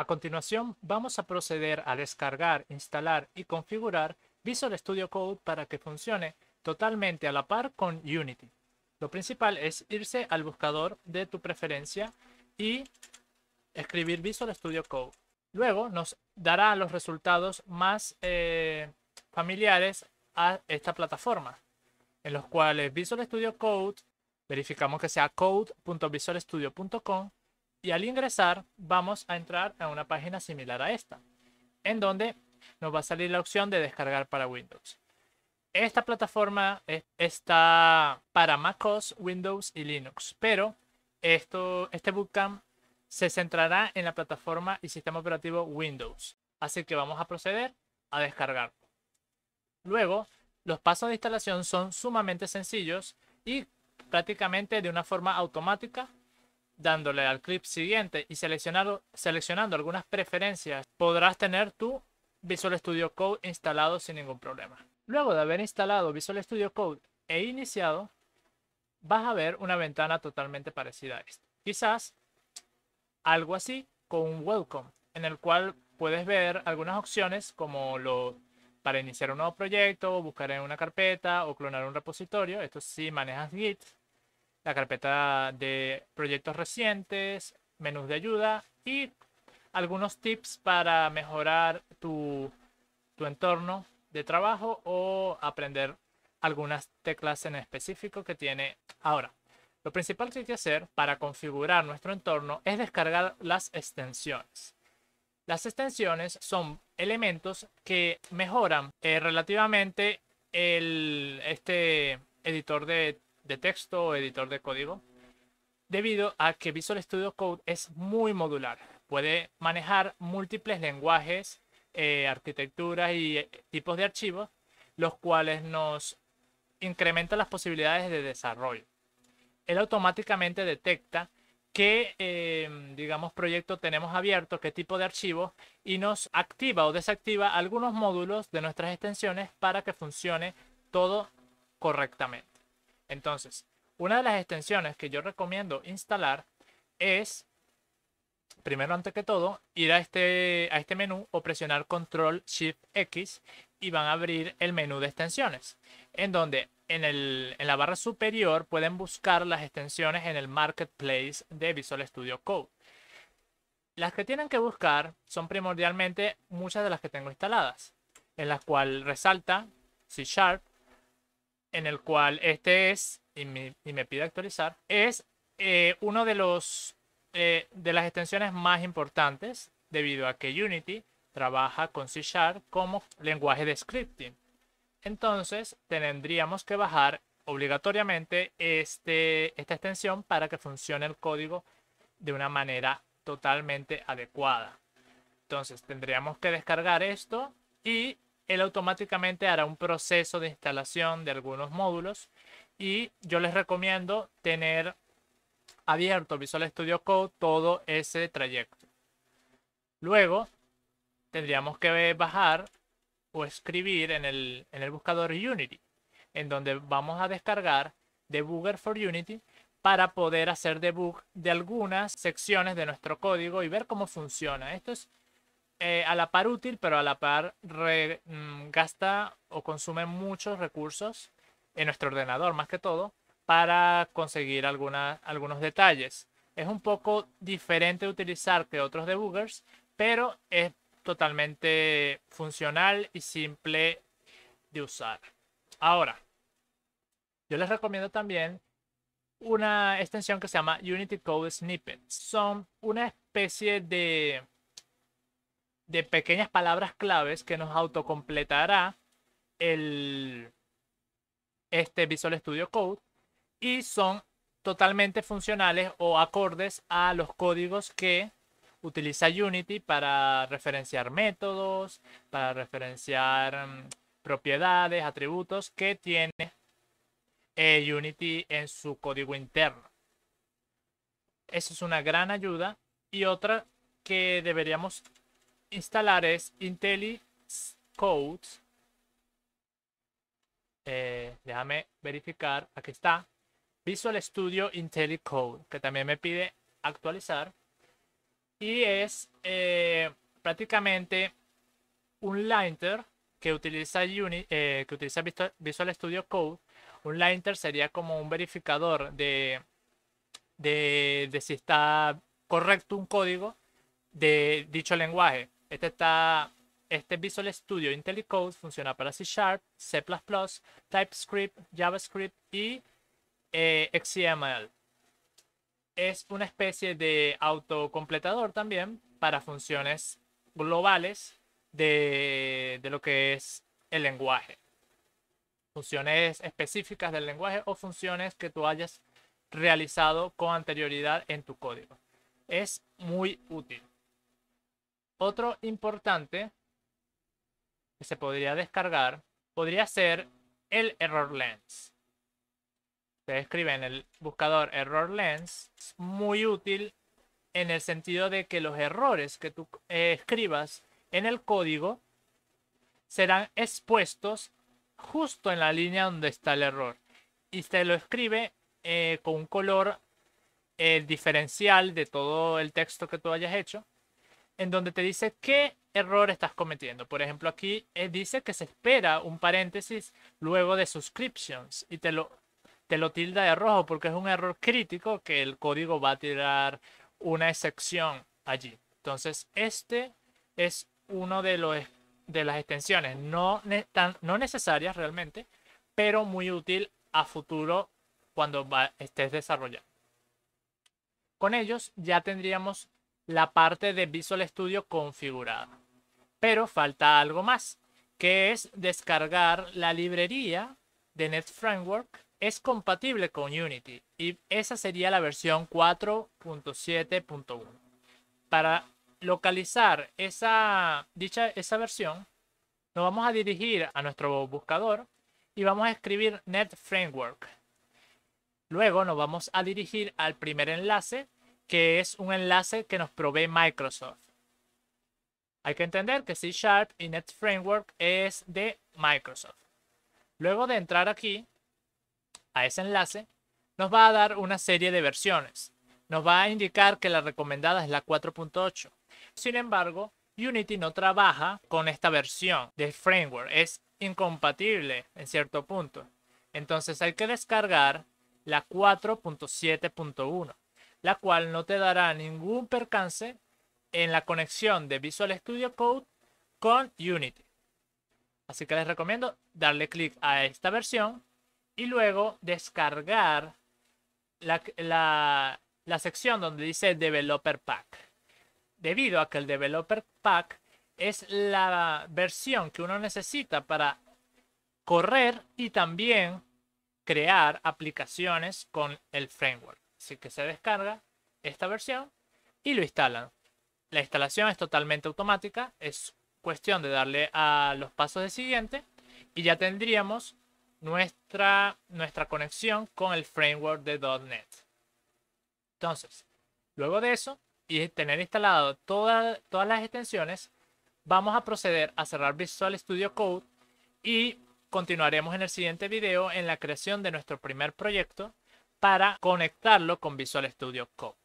A continuación, vamos a proceder a descargar, instalar y configurar Visual Studio Code para que funcione totalmente a la par con Unity. Lo principal es irse al buscador de tu preferencia y escribir Visual Studio Code. Luego nos dará los resultados más eh, familiares a esta plataforma, en los cuales Visual Studio Code, verificamos que sea code.visualstudio.com, y al ingresar vamos a entrar a una página similar a esta, en donde nos va a salir la opción de descargar para Windows. Esta plataforma está para MacOS, Windows y Linux, pero esto, este bootcamp se centrará en la plataforma y sistema operativo Windows. Así que vamos a proceder a descargar. Luego, los pasos de instalación son sumamente sencillos y prácticamente de una forma automática dándole al clip siguiente y seleccionando, seleccionando algunas preferencias, podrás tener tu Visual Studio Code instalado sin ningún problema. Luego de haber instalado Visual Studio Code e iniciado, vas a ver una ventana totalmente parecida a esta. Quizás algo así con un welcome, en el cual puedes ver algunas opciones como lo para iniciar un nuevo proyecto, buscar en una carpeta o clonar un repositorio. Esto si sí manejas Git, la carpeta de proyectos recientes, menús de ayuda y algunos tips para mejorar tu, entorno de trabajo o aprender algunas teclas en específico que tiene ahora. Lo principal que hay que hacer para configurar nuestro entorno es descargar las extensiones. Las extensiones son elementos que mejoran eh, relativamente el, este editor de de texto o editor de código, debido a que Visual Studio Code es muy modular. Puede manejar múltiples lenguajes, eh, arquitecturas y eh, tipos de archivos, los cuales nos incrementan las posibilidades de desarrollo. Él automáticamente detecta qué, em, digamos, proyecto tenemos abierto, qué tipo de archivo, y nos activa o desactiva algunos módulos de nuestras extensiones para que funcione todo correctamente. Entonces, una de las extensiones que yo recomiendo instalar es, primero antes que todo, ir a este, a este menú o presionar Control Shift X y van a abrir el menú de extensiones, en donde en, la barra superior pueden buscar las extensiones en el marketplace de Visual Studio Code. Las que tienen que buscar son primordialmente muchas de las que tengo instaladas, en las cual resalta C Sharp, en el cual este es, y me, pide actualizar, es una eh, uno de los eh, de las extensiones más importantes debido a que Unity trabaja con C Sharp como lenguaje de scripting. Entonces tendríamos que bajar obligatoriamente este, esta extensión para que funcione el código de una manera totalmente adecuada. Entonces tendríamos que descargar esto y él automáticamente hará un proceso de instalación de algunos módulos y yo les recomiendo tener abierto Visual Studio Code todo ese trayecto. Luego tendríamos que bajar o escribir en el, en el buscador Unity, en donde vamos a descargar Debugger for Unity para poder hacer debug de algunas secciones de nuestro código y ver cómo funciona. Esto es eh, a la par útil, pero a la par mm, gasta o consume muchos recursos en nuestro ordenador, más que todo, para conseguir algunos detalles. Es un poco diferente de utilizar que otros debuggers, pero es totalmente funcional y simple de usar. Ahora, yo les recomiendo también una extensión que se llama Unity Code Snippets. Son una especie de de pequeñas palabras claves que nos autocompletará el este Visual Studio Code y son totalmente funcionales o acordes a los códigos que utiliza Unity para referenciar métodos, para referenciar mm, propiedades, atributos que tiene eh, Unity en su código interno. Eso es una gran ayuda y otra que deberíamos instalar es IntelliCode. Eh, déjame verificar. Aquí está. Visual Studio IntelliCode, que también me pide actualizar. Y es eh, prácticamente un linter que utiliza, eh, que utiliza Visual Studio Code. Un linter sería como un verificador de si está correcto un código de dicho lenguaje. Este está. Este Visual Studio IntelliCode funciona para C C, TypeScript, JavaScript y eh, XML. Es una especie de autocompletador también para funciones globales de lo que es el lenguaje. Funciones específicas del lenguaje o funciones que tú hayas realizado con anterioridad en tu código. Es muy útil. Otro importante que se podría descargar podría ser el Error Lens. Se escribe en el buscador Error Lens. Es muy útil en el sentido de que los errores que tú eh, escribas en el código serán expuestos justo en la línea donde está el error. Y se lo escribe eh, con un color eh, diferencial de todo el texto que tú hayas hecho en donde te dice qué error estás cometiendo. Por ejemplo, aquí eh, dice que se espera un paréntesis luego de subscriptions y te lo, te lo tilda de rojo porque es un error crítico que el código va a tirar una excepción allí. Entonces, este es uno de los de las extensiones no, no necesarias realmente, pero muy útil a futuro cuando estés desarrollando. Con ellos ya tendríamos la parte de Visual Studio configurada. Pero falta algo más, que es descargar la librería de Net Framework. Es compatible con Unity y esa sería la versión 4.7.1. Para localizar esa, dicha, esa versión, nos vamos a dirigir a nuestro buscador y vamos a escribir Net Framework. Luego nos vamos a dirigir al primer enlace que es un enlace que nos provee Microsoft. Hay que entender que C Sharp y Net Framework es de Microsoft. Luego de entrar aquí, a ese enlace, nos va a dar una serie de versiones. Nos va a indicar que la recomendada es la 4.8. Sin embargo, Unity no trabaja con esta versión del framework. Es incompatible en cierto punto. Entonces hay que descargar la 4.7.1 la cual no te dará ningún percance en la conexión de Visual Studio Code con Unity. Así que les recomiendo darle clic a esta versión y luego descargar la, la, sección donde dice Developer Pack. Debido a que el Developer Pack es la versión que uno necesita para correr y también crear aplicaciones con el framework. Así que se descarga esta versión y lo instalan. La instalación es totalmente automática, es cuestión de darle a los pasos de siguiente y ya tendríamos nuestra, nuestra conexión con el framework de .NET. Entonces, luego de eso y tener instalado todas las extensiones, vamos a proceder a cerrar Visual Studio Code y continuaremos en el siguiente video en la creación de nuestro primer proyecto para conectarlo con Visual Studio Code.